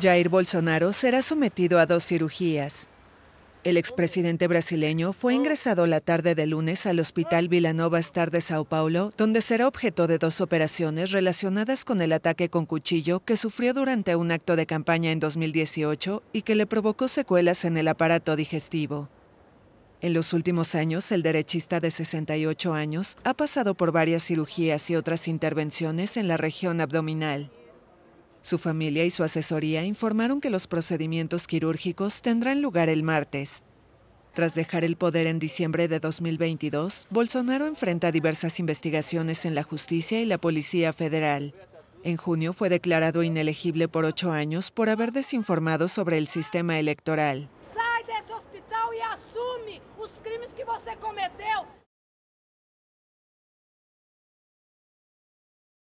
Jair Bolsonaro será sometido a dos cirugías. El expresidente brasileño fue ingresado la tarde de lunes al Hospital Vilanova Star de Sao Paulo, donde será objeto de dos operaciones relacionadas con el ataque con cuchillo que sufrió durante un acto de campaña en 2018 y que le provocó secuelas en el aparato digestivo. En los últimos años, el derechista de 68 años ha pasado por varias cirugías y otras intervenciones en la región abdominal. Su familia y su asesoría informaron que los procedimientos quirúrgicos tendrán lugar el martes. Tras dejar el poder en diciembre de 2022, Bolsonaro enfrenta diversas investigaciones en la justicia y la Policía Federal. En junio fue declarado inelegible por ocho años por haber desinformado sobre el sistema electoral. Sai e